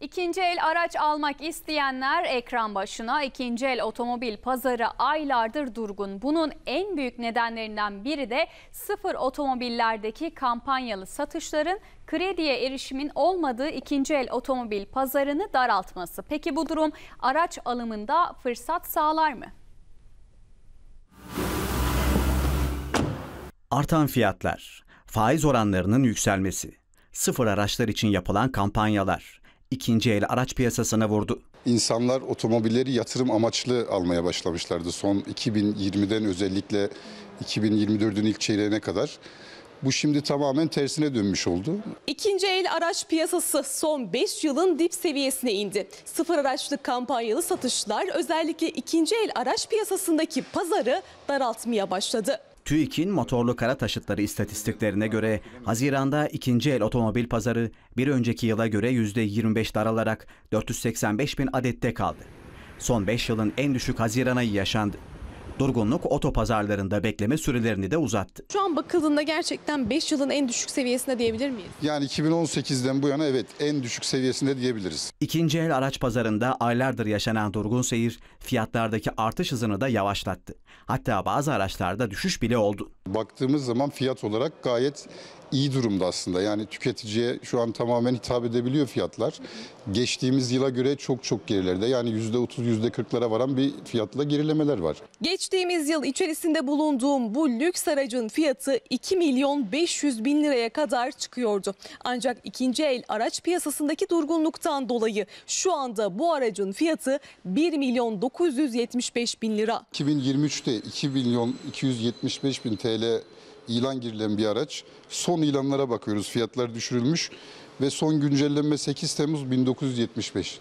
İkinci el araç almak isteyenler ekran başına ikinci el otomobil pazarı aylardır durgun. Bunun en büyük nedenlerinden biri de sıfır otomobillerdeki kampanyalı satışların krediye erişimin olmadığı ikinci el otomobil pazarını daraltması. Peki bu durum araç alımında fırsat sağlar mı? Artan fiyatlar, faiz oranlarının yükselmesi, sıfır araçlar için yapılan kampanyalar ikinci el araç piyasasına vurdu. İnsanlar otomobilleri yatırım amaçlı almaya başlamışlardı son 2020'den özellikle 2024'ün ilk çeyreğine kadar. Bu şimdi tamamen tersine dönmüş oldu. İkinci el araç piyasası son 5 yılın dip seviyesine indi. Sıfır araçlık kampanyalı satışlar özellikle ikinci el araç piyasasındaki pazarı daraltmaya başladı. TÜİK'in motorlu kara taşıtları istatistiklerine göre Haziran'da ikinci el otomobil pazarı bir önceki yıla göre %25 daralarak 485 bin adette kaldı. Son 5 yılın en düşük Haziran ayı yaşandı. Durgunluk otopazarlarında bekleme sürelerini de uzattı. Şu an bakıldığında gerçekten 5 yılın en düşük seviyesinde diyebilir miyiz? Yani 2018'den bu yana evet en düşük seviyesinde diyebiliriz. İkinci el araç pazarında aylardır yaşanan durgun seyir fiyatlardaki artış hızını da yavaşlattı. Hatta bazı araçlarda düşüş bile oldu. Baktığımız zaman fiyat olarak gayet iyi durumda aslında. Yani tüketiciye şu an tamamen hitap edebiliyor fiyatlar. Geçtiğimiz yıla göre çok çok gerilerde yani %30 %40'lara varan bir fiyatla gerilemeler var. Geçtiğimiz yıl içerisinde bulunduğum bu lüks aracın fiyatı 2 milyon 500 bin liraya kadar çıkıyordu. Ancak ikinci el araç piyasasındaki durgunluktan dolayı şu anda bu aracın fiyatı 1 milyon 975 bin lira. 2023'te 2 milyon 275 bin TL ile ilan girilen bir araç. Son ilanlara bakıyoruz. Fiyatlar düşürülmüş ve son güncellenme 8 Temmuz 1975.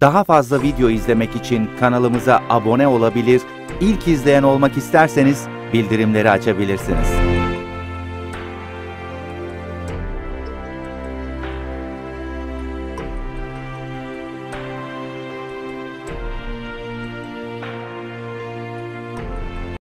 Daha fazla video izlemek için kanalımıza abone olabilir, ilk izleyen olmak isterseniz bildirimleri açabilirsiniz.